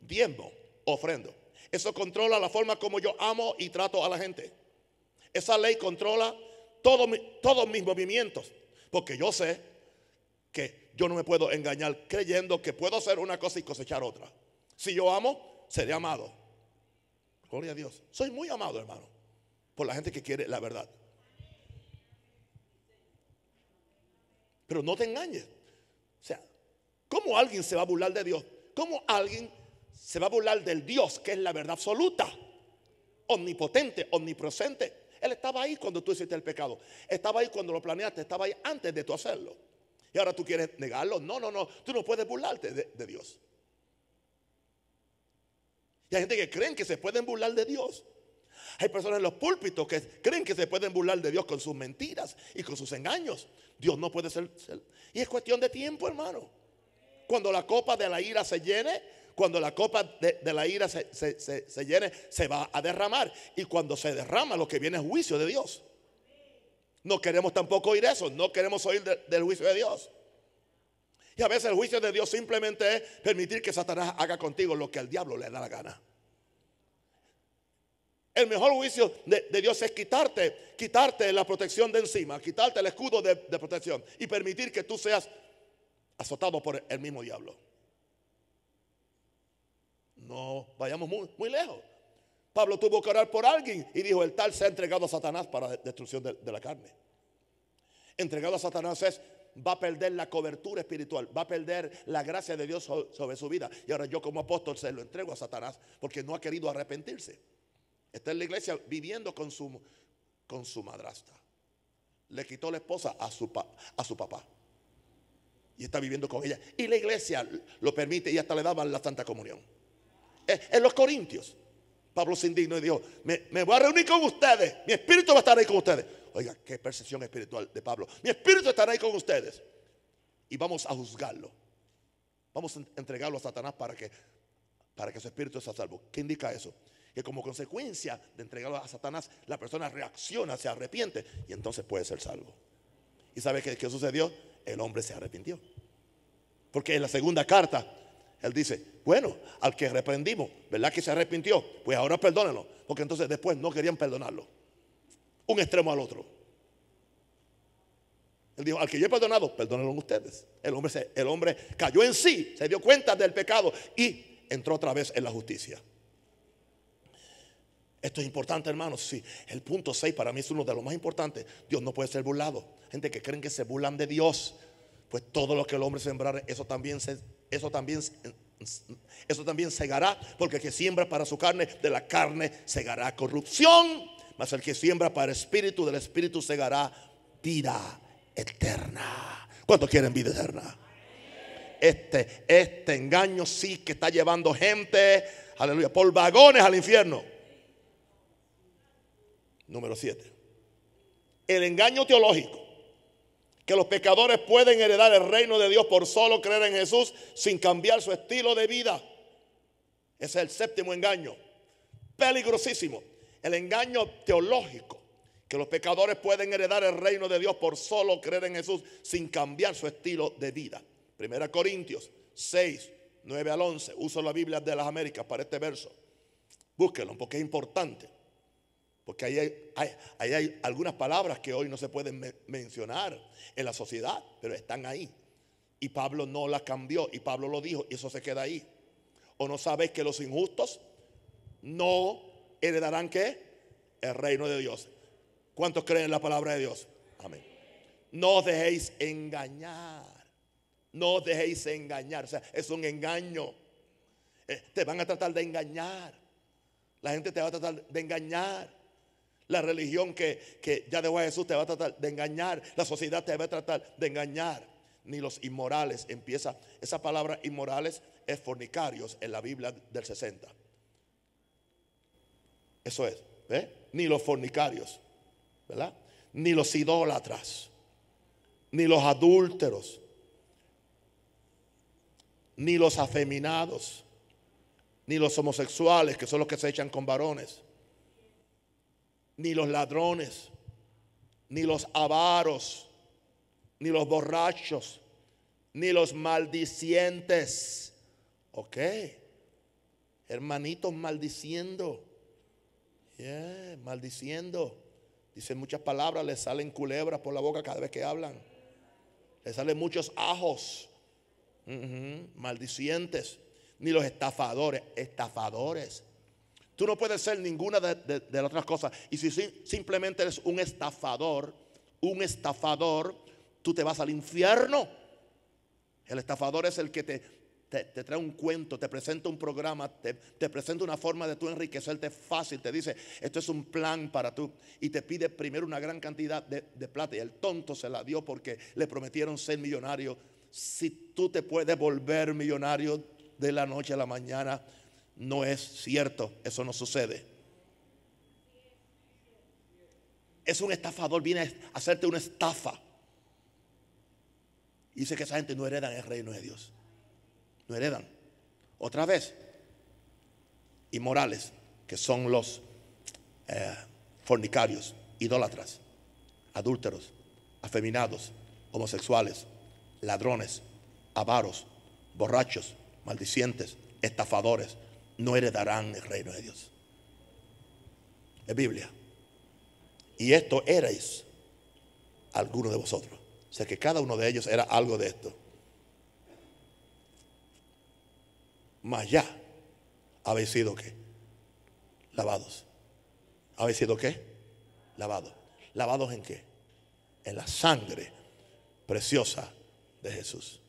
diezmo, ofrendo. Eso controla la forma como yo amo y trato a la gente. Esa ley controla todos mis movimientos. Porque yo sé que yo no me puedo engañar creyendo que puedo hacer una cosa y cosechar otra. Si yo amo, seré amado. Gloria a Dios. Soy muy amado, hermano, por la gente que quiere la verdad. Pero no te engañes. O sea, ¿cómo alguien se va a burlar de Dios? ¿Cómo alguien se va a burlar del Dios que es la verdad absoluta? Omnipotente, omnipresente. Él estaba ahí cuando tú hiciste el pecado. Estaba ahí cuando lo planeaste. Estaba ahí antes de tú hacerlo. Y ahora tú quieres negarlo. No, no, no. Tú no puedes burlarte de, de Dios. Y hay gente que creen que se pueden burlar de Dios. Hay personas en los púlpitos que creen que se pueden burlar de Dios con sus mentiras y con sus engaños. Dios no puede ser, Y es cuestión de tiempo, hermano. Cuando la copa de la ira se llene, cuando la copa de, la ira se, llene, se va a derramar. Y cuando se derrama, lo que viene es juicio de Dios. No queremos tampoco oír eso, no queremos oír del juicio de Dios. Y a veces el juicio de Dios simplemente es permitir que Satanás haga contigo lo que al diablo le da la gana. El mejor juicio de, Dios es quitarte, quitarte la protección de encima, quitarte el escudo de, protección y permitir que tú seas azotado por el mismo diablo. No vayamos muy, lejos. Pablo tuvo que orar por alguien y dijo, el tal se ha entregado a Satanás para destrucción de, de la carne. Entregado a Satanás es va a perder la cobertura espiritual, va a perder la gracia de Dios sobre su vida. Y ahora yo como apóstol se lo entrego a Satanás porque no ha querido arrepentirse. Está en la iglesia viviendo con su, con su madrastra. Le quitó la esposa a su, a su papá. Y está viviendo con ella. Y la iglesia lo permite y hasta le daban la Santa Comunión. Eh, en, los Corintios, Pablo se indignó y dijo, me, voy a reunir con ustedes. Mi espíritu va a estar ahí con ustedes. Oiga, qué percepción espiritual de Pablo. Mi espíritu estará ahí con ustedes. Y vamos a juzgarlo. Vamos a entregarlo a Satanás para que, para que su espíritu sea salvo. ¿Qué indica eso? que como consecuencia de entregarlo a Satanás, la persona reacciona, se arrepiente y entonces puede ser salvo. ¿Y sabe qué, sucedió? El hombre se arrepintió. Porque en la segunda carta, él dice, bueno, al que reprendimos, ¿verdad que se arrepintió? Pues ahora perdónenlo, porque entonces después no querían perdonarlo. Un extremo al otro. Él dijo, al que yo he perdonado, perdónenlo ustedes. El hombre, el hombre cayó en sí, se dio cuenta del pecado y entró otra vez en la justicia. Esto es importante, hermano. Sí, el punto 6 para mí es uno de los más importantes. Dios no puede ser burlado. Gente que creen que se burlan de Dios. Pues todo lo que el hombre sembrar, eso también se, eso también, eso también segará. Porque el que siembra para su carne, de la carne segará corrupción. Mas el que siembra para el espíritu, del espíritu segará vida eterna. ¿Cuántos quieren vida eterna? Este, este engaño sí que está llevando gente, aleluya, por vagones al infierno. Número 7. El engaño teológico. Que los pecadores pueden heredar el reino de Dios por solo creer en Jesús sin cambiar su estilo de vida. Ese es el séptimo engaño. Peligrosísimo. El engaño teológico. Que los pecadores pueden heredar el reino de Dios por solo creer en Jesús sin cambiar su estilo de vida. Primera Corintios 6, 9 al 11. Uso la Biblia de las Américas para este verso. búsquelo porque es importante. Porque ahí hay, algunas palabras que hoy no se pueden mencionar en la sociedad, pero están ahí. Y Pablo no las cambió, y Pablo lo dijo, y eso se queda ahí. ¿O no sabéis que los injustos no heredarán qué? El reino de Dios. ¿Cuántos creen en la palabra de Dios? Amén. No dejéis engañar. No dejéis engañar. O sea, es un engaño. Eh, te van a tratar de engañar. La gente te va a tratar de engañar la religión que, que ya dejó a Jesús te va a tratar de engañar, la sociedad te va a tratar de engañar, ni los inmorales. Empieza, esa palabra inmorales es fornicarios en la Biblia del 60. Eso es, Ni los fornicarios, ¿verdad? Ni los idólatras, ni los adúlteros, ni los afeminados, ni los homosexuales, que son los que se echan con varones ni los ladrones, ni los avaros, ni los borrachos, ni los maldicientes. Ok, hermanitos maldiciendo, maldiciendo. Dicen muchas palabras, les salen culebras por la boca cada vez que hablan. Les salen muchos ajos, maldicientes, ni los estafadores, estafadores Tú no puedes ser ninguna de, las otras cosas. Y si simplemente eres un estafador, un estafador, tú te vas al infierno. El estafador es el que te, trae un cuento, te presenta un programa, te, presenta una forma de tú enriquecerte fácil, te dice, esto es un plan para tú, y te pide primero una gran cantidad de, de plata, y el tonto se la dio porque le prometieron ser millonario. Si tú te puedes volver millonario de la noche a la mañana, no es cierto, eso no sucede. Es un estafador, viene a hacerte una estafa. dice que esa gente no heredan el reino de Dios. No heredan. Otra vez, inmorales, que son los eh, fornicarios, idólatras, adúlteros, afeminados, homosexuales, ladrones, avaros, borrachos, maldicientes, estafadores, no heredarán el reino de Dios. Es Biblia. Y esto erais algunos de vosotros. O sea que cada uno de ellos era algo de esto. Mas ya habéis sido que Lavados. ¿Habéis sido qué? Lavados. ¿Lavados en qué? En la sangre preciosa de Jesús.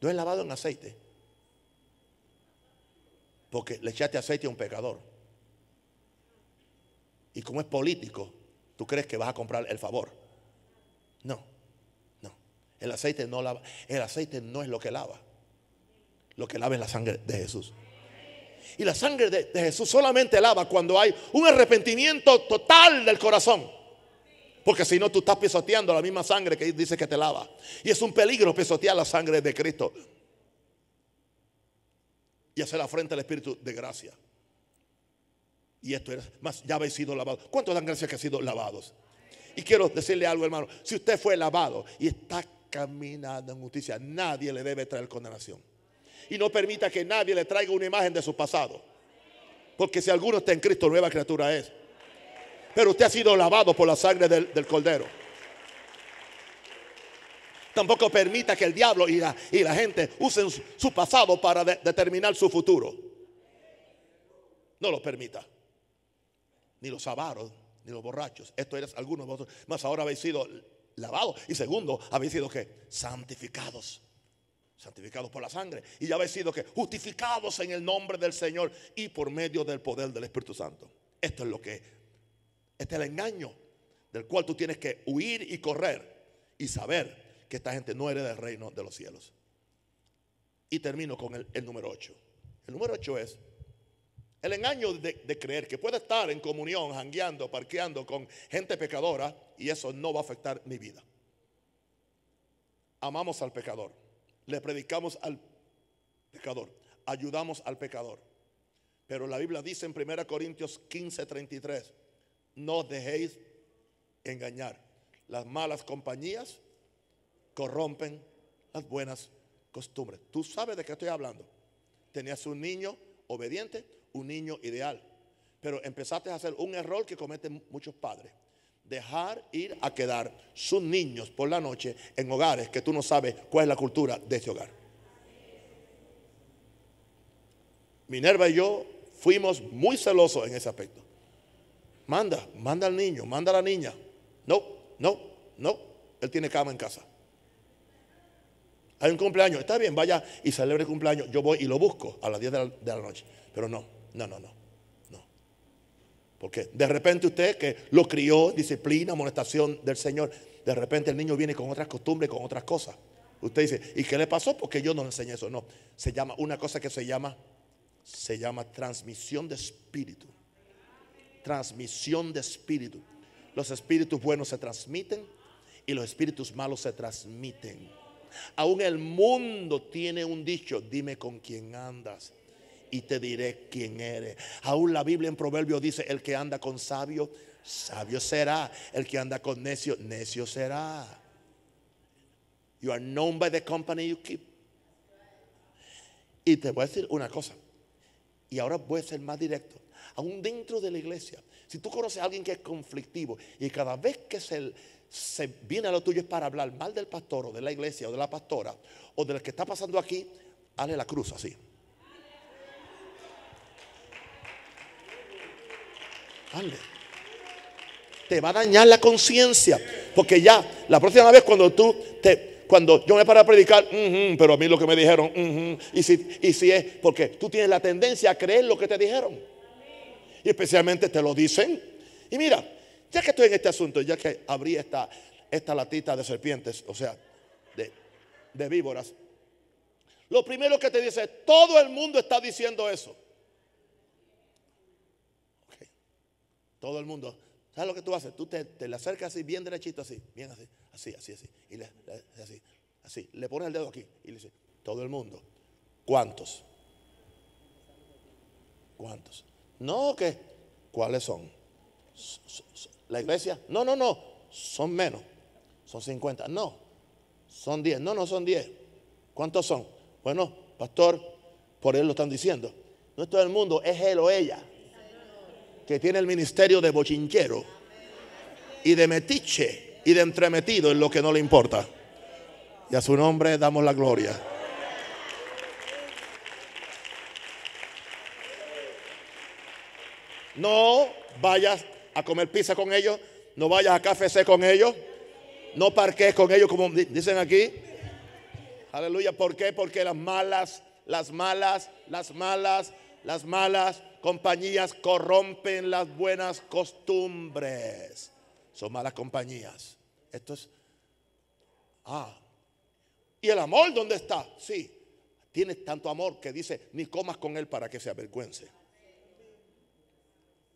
No es lavado en aceite porque le echaste aceite a un pecador. Y como es político, tú crees que vas a comprar el favor. No, no. El aceite no, lava, el aceite no es lo que lava. Lo que lava es la sangre de Jesús. Y la sangre de, de Jesús solamente lava cuando hay un arrepentimiento total del corazón. Porque si no, tú estás pisoteando la misma sangre que dice que te lava. Y es un peligro pisotear la sangre de Cristo y hacer la frente al Espíritu de gracia. Y esto es más, ya habéis sido lavados. ¿Cuántos dan gracias que han sido lavados? Y quiero decirle algo, hermano. Si usted fue lavado y está caminando en justicia, nadie le debe traer condenación. Y no permita que nadie le traiga una imagen de su pasado. Porque si alguno está en Cristo, nueva criatura es. Pero usted ha sido lavado por la sangre del, del Cordero. Tampoco permita que el diablo y la, gente usen su pasado para determinar su futuro. No lo permita. Ni los avaros, ni los borrachos. Esto era algunos de vosotros. Más ahora habéis sido lavados. Y segundo, habéis sido que santificados. Santificados por la sangre. Y ya habéis sido que justificados en el nombre del Señor y por medio del poder del Espíritu Santo. Esto es lo que Este es el engaño del cual tú tienes que huir y correr y saber que esta gente no era del reino de los cielos. Y termino con el, número 8. El número 8 es el engaño de, creer que puede estar en comunión, jangueando, parqueando con gente pecadora y eso no va a afectar mi vida. Amamos al pecador, le predicamos al pecador, ayudamos al pecador. Pero la Biblia dice en 1 Corintios 15, 33, no dejéis engañar. Las malas compañías corrompen las buenas costumbres. Tú sabes de qué estoy hablando. Tenías un niño obediente, un niño ideal, pero empezaste a hacer un error que cometen muchos padres. Dejar ir a quedar sus niños por la noche en hogares que tú no sabes cuál es la cultura de ese hogar. Minerva y yo fuimos muy celosos en ese aspecto. Manda, manda al niño, manda a la niña. No, no, no, él tiene cama en casa. Hay un cumpleaños, está bien, vaya y celebre el cumpleaños. Yo voy y lo busco a las 10 de la, noche. Pero no, no, no, no. Porque de repente usted que lo crió, disciplina, molestación del Señor, de repente el niño viene con otras costumbres, con otras cosas. Usted dice, ¿y qué le pasó? Porque yo no le enseñé eso. No, se llama una cosa que se llama, se llama transmisión de espíritu. Transmisión de espíritu. Los espíritus buenos se transmiten y los espíritus malos se transmiten. Aún el mundo tiene un dicho, dime con quién andas y te diré quién eres. Aún la Biblia en Proverbios dice, el que anda con sabio, sabio será. El que anda con necio, necio será. You are known by the company you keep. Y te voy a decir una cosa. Y ahora voy a ser más directo. Aún dentro de la iglesia, si tú conoces a alguien que es conflictivo y cada vez que es el se viene a lo tuyo es para hablar mal del pastor o de la iglesia o de la pastora o de lo que está pasando aquí, Hale la cruz así. Hazle. Te va a dañar la conciencia. Porque ya, la próxima vez cuando tú te, cuando yo me paro a predicar, pero a mí lo que me dijeron, y, y si es porque tú tienes la tendencia a creer lo que te dijeron. Y especialmente te lo dicen. Y mira, ya que estoy en este asunto, ya que abrí esta, esta latita de serpientes, o sea, de, víboras, lo primero que te dice, todo el mundo está diciendo eso. Todo el mundo. ¿Sabes lo que tú haces? Tú te, te le acercas así, bien derechito, así, bien así, así, así, así. Y le, así, así. Le pones el dedo aquí y le dice todo el mundo. ¿Cuántos? ¿Cuántos? No, qué? ¿cuáles son? la iglesia, no, no, no, son menos, son 50, no, son 10, no, no son 10. ¿Cuántos son? Bueno, pastor, por él lo están diciendo. No es todo el mundo, es él o ella que tiene el ministerio de bochinchero y de metiche y de entremetido en lo que no le importa. Y a su nombre damos la gloria. No vayas a comer pizza con ellos, no vayas a café con ellos, no parques con ellos como dicen aquí. Aleluya, ¿por qué? Porque las malas, las malas, las malas, las malas compañías corrompen las buenas costumbres. Son malas compañías. Esto es... Ah. ¿Y el amor dónde está? Sí. Tienes tanto amor que dice, ni comas con él para que se avergüence.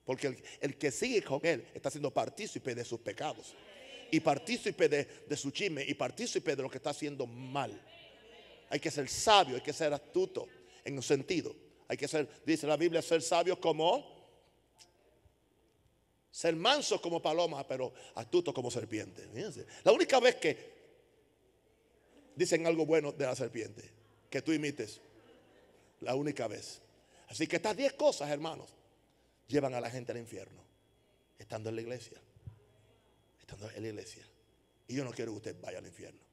Porque el, que sigue con él está siendo partícipe de sus pecados. Y partícipe de, su chisme. Y partícipe de lo que está haciendo mal. Hay que ser sabio, hay que ser astuto. En un sentido. Hay que ser, dice la Biblia, ser sabio como. Ser manso como paloma pero astuto como serpiente Fíjense. La única vez que dicen algo bueno de la serpiente, que tú imites. La única vez. Así que estas 10 cosas, hermanos, llevan a la gente al infierno. Estando en la iglesia. Estando en la iglesia. Y yo no quiero que usted vaya al infierno.